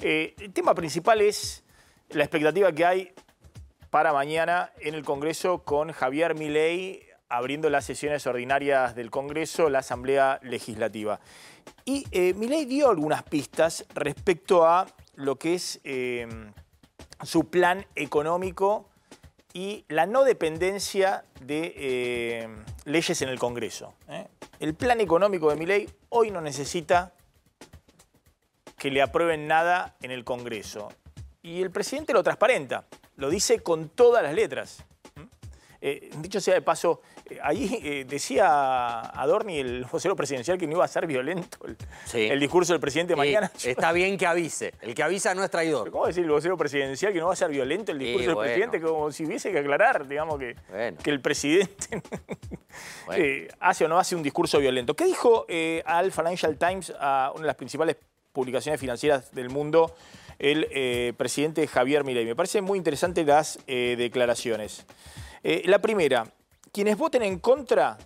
Eh, el tema principal es la expectativa que hay para mañana en el Congreso con Javier Milei abriendo las sesiones ordinarias del Congreso, la Asamblea Legislativa. Y eh, Milei dio algunas pistas respecto a lo que es em, su plan económico y la no dependencia de em, leyes en el Congreso. ¿eh? El plan económico de Milei hoy no necesita que le aprueben nada en el Congreso. Y el presidente lo transparenta, lo dice con todas las letras. ¿Mm? Eh, dicho sea de paso, eh, ahí eh, decía Adorni, el vocero presidencial, que no iba a ser violento el, discurso del presidente mañana. Está bien que avise, el que avisa no es traidor. ¿Cómo decir el vocero presidencial que no va a ser violento el discurso del presidente? Como si hubiese que aclarar, digamos, que, que el presidente hace o no hace un discurso violento. ¿Qué dijo al Financial Times a una de las principales publicaciones financieras del mundo el eh, presidente Javier Milei. Me parecen muy interesantes las eh, declaraciones. Eh, la primera, quienes voten en contra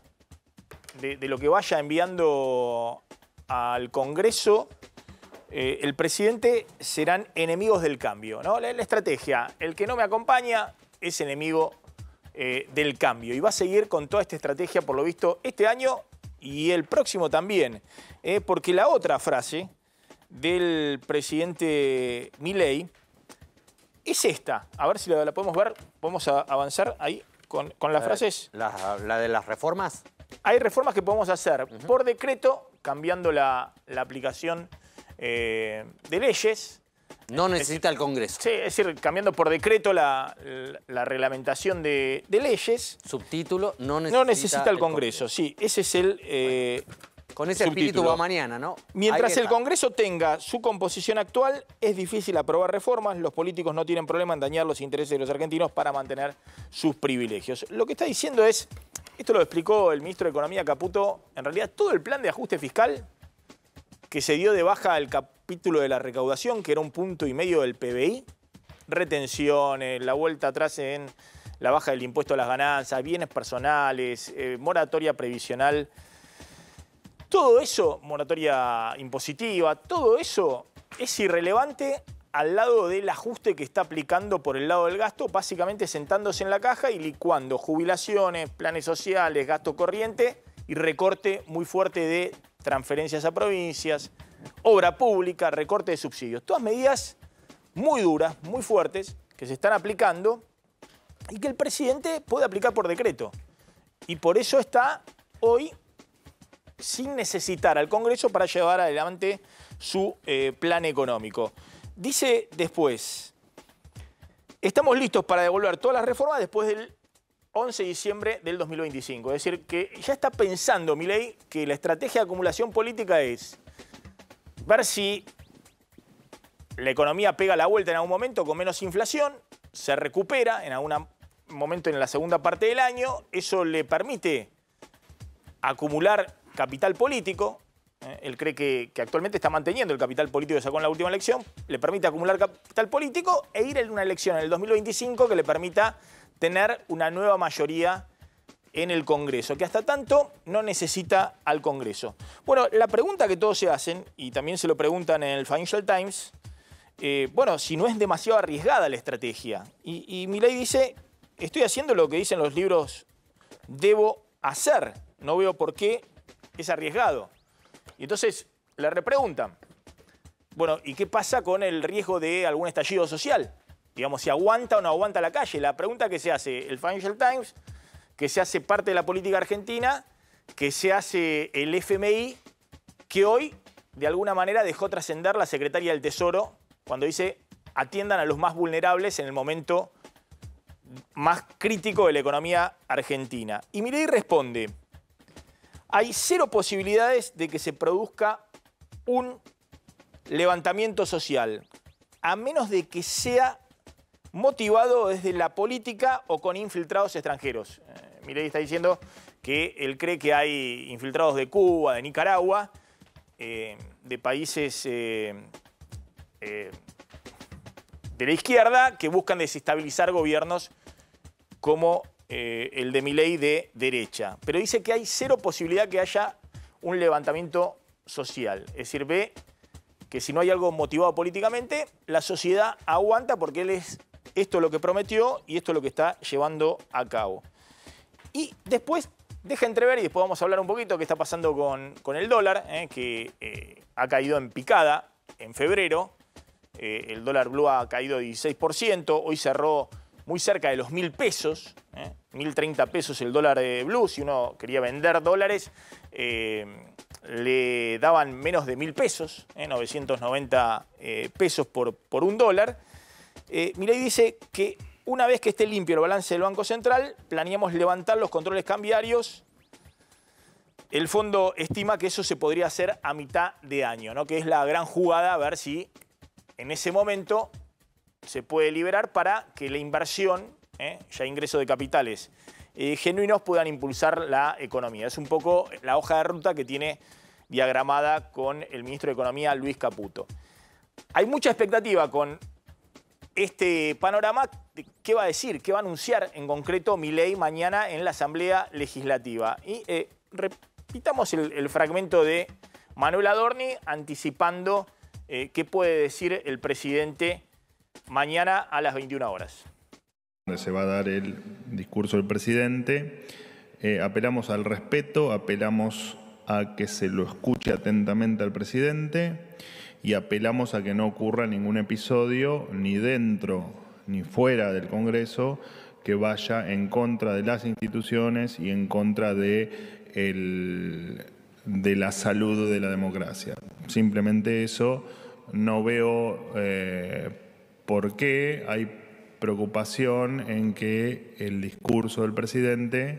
de, lo que vaya enviando al Congreso, el presidente serán enemigos del cambio. ¿no? la, estrategia, el que no me acompaña es enemigo del cambio. Y va a seguir con toda esta estrategia, por lo visto, este año y el próximo también. porque la otra frase del presidente Milei es esta. A ver si la, podemos ver. Podemos a, avanzar ahí con, las eh, frases. La, de las reformas? Hay reformas que podemos hacer por decreto, cambiando la, aplicación eh, de leyes. No necesita el Congreso. Sí, es decir, cambiando por decreto la, reglamentación de, leyes. Subtítulo, no necesita, no necesita el, Congreso. Sí, ese es el... Eh, con ese espíritu va mañana, ¿no? Mientras el Congreso tenga su composición actual, es difícil aprobar reformas, los políticos no tienen problema en dañar los intereses de los argentinos para mantener sus privilegios. Lo que está diciendo es, esto lo explicó el ministro de Economía Caputo, en realidad todo el plan de ajuste fiscal que se dio de baja al capítulo de la recaudación, que era un punto y medio del PBI, retenciones, la vuelta atrás en la baja del impuesto a las ganancias, bienes personales, eh, moratoria previsional todo eso, moratoria impositiva, todo eso es irrelevante al lado del ajuste que está aplicando por el lado del gasto, básicamente sentándose en la caja y licuando jubilaciones, planes sociales, gasto corriente y recorte muy fuerte de transferencias a provincias, obra pública, recorte de subsidios. Todas medidas muy duras, muy fuertes, que se están aplicando y que el presidente puede aplicar por decreto. Y por eso está hoy sin necesitar al Congreso para llevar adelante su eh, plan económico. Dice después, estamos listos para devolver todas las reformas después del 11 de diciembre del 2025. Es decir, que ya está pensando Milei que la estrategia de acumulación política es ver si la economía pega la vuelta en algún momento con menos inflación, se recupera en algún momento en la segunda parte del año, eso le permite acumular capital político, eh, él cree que, actualmente está manteniendo el capital político que sacó en la última elección, le permite acumular capital político e ir en una elección en el 2025 que le permita tener una nueva mayoría en el Congreso, que hasta tanto no necesita al Congreso. Bueno, la pregunta que todos se hacen, y también se lo preguntan en el Financial Times, eh, bueno, si no es demasiado arriesgada la estrategia. Y, y dice, estoy haciendo lo que dicen los libros, debo hacer. No veo por qué es arriesgado. Y entonces le repreguntan, bueno, ¿y qué pasa con el riesgo de algún estallido social? Digamos, si aguanta o no aguanta la calle. La pregunta que se hace el Financial Times, que se hace parte de la política argentina, que se hace el FMI, que hoy de alguna manera dejó trascender la secretaria del Tesoro cuando dice atiendan a los más vulnerables en el momento más crítico de la economía argentina. Y Mireille responde, hay cero posibilidades de que se produzca un levantamiento social, a menos de que sea motivado desde la política o con infiltrados extranjeros. Eh, está diciendo que él cree que hay infiltrados de Cuba, de Nicaragua, eh, de países eh, eh, de la izquierda que buscan desestabilizar gobiernos como eh, el de mi ley de derecha, pero dice que hay cero posibilidad que haya un levantamiento social. Es decir, ve que si no hay algo motivado políticamente, la sociedad aguanta porque él es esto es lo que prometió y esto es lo que está llevando a cabo. Y después deja entrever, y después vamos a hablar un poquito qué está pasando con, el dólar, eh, que eh, ha caído en picada en febrero. el dólar blue ha caído 16%, hoy cerró muy cerca de los mil pesos. 1.030 pesos el dólar de blue, si uno quería vender dólares, eh, le daban menos de 1.000 pesos, 990 eh, eh, pesos por, por, un dólar. y dice que una vez que esté limpio el balance del Banco Central, planeamos levantar los controles cambiarios. El fondo estima que eso se podría hacer a mitad de año, ¿no? que es la gran jugada, a ver si en ese momento se puede liberar para que la inversión ¿eh? ya ingreso de capitales eh, genuinos puedan impulsar la economía. Es un poco la hoja de ruta que tiene diagramada con el ministro de Economía, Luis Caputo. Hay mucha expectativa con este panorama. ¿Qué va a decir? ¿Qué va a anunciar en concreto mi ley mañana en la Asamblea Legislativa? Y eh, repitamos el, fragmento de Manuel Adorni anticipando qué puede decir el presidente mañana a las 21 horas donde se va a dar el discurso del presidente. Eh, apelamos al respeto, apelamos a que se lo escuche atentamente al presidente y apelamos a que no ocurra ningún episodio, ni dentro ni fuera del Congreso, que vaya en contra de las instituciones y en contra de, de la salud de la democracia. Simplemente eso, no veo eh, por qué hay preocupación en que el discurso del presidente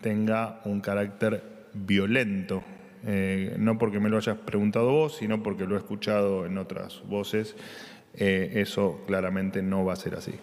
tenga un carácter violento. Eh, no porque me lo hayas preguntado vos, sino porque lo he escuchado en otras voces. Eh, eso claramente no va a ser así.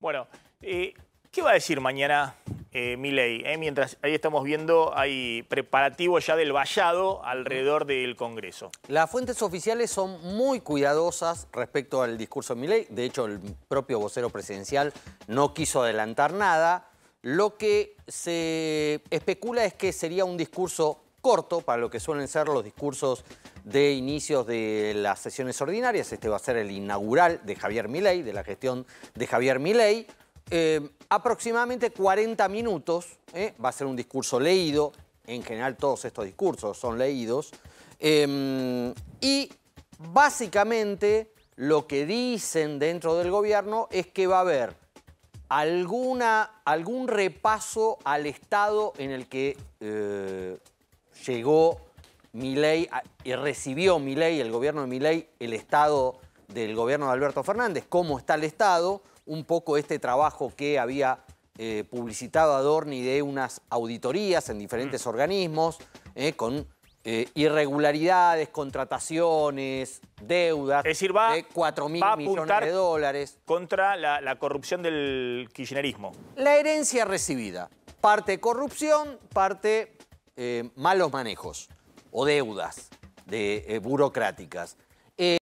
Bueno, eh, ¿Qué va a decir mañana eh, Milei? Eh? Mientras ahí estamos viendo, hay preparativos ya del vallado alrededor del Congreso. Las fuentes oficiales son muy cuidadosas respecto al discurso de Milei. De hecho, el propio vocero presidencial no quiso adelantar nada. Lo que se especula es que sería un discurso corto para lo que suelen ser los discursos de inicios de las sesiones ordinarias. Este va a ser el inaugural de Javier Milei, de la gestión de Javier Milei. Eh, aproximadamente 40 minutos, ¿eh? va a ser un discurso leído, en general todos estos discursos son leídos, em, y básicamente lo que dicen dentro del gobierno es que va a haber alguna, algún repaso al estado en el que eh, llegó ...mi ley... y recibió mi ley, el gobierno de mi ley... el estado del gobierno de Alberto Fernández, cómo está el estado, un poco este trabajo que había eh, publicitado Adorni de unas auditorías en diferentes mm. organismos eh, con eh, irregularidades, contrataciones, deudas de 4.000 millones de dólares. Contra la, la corrupción del kirchnerismo. La herencia recibida. Parte corrupción, parte malos manejos o deudas de, burocráticas.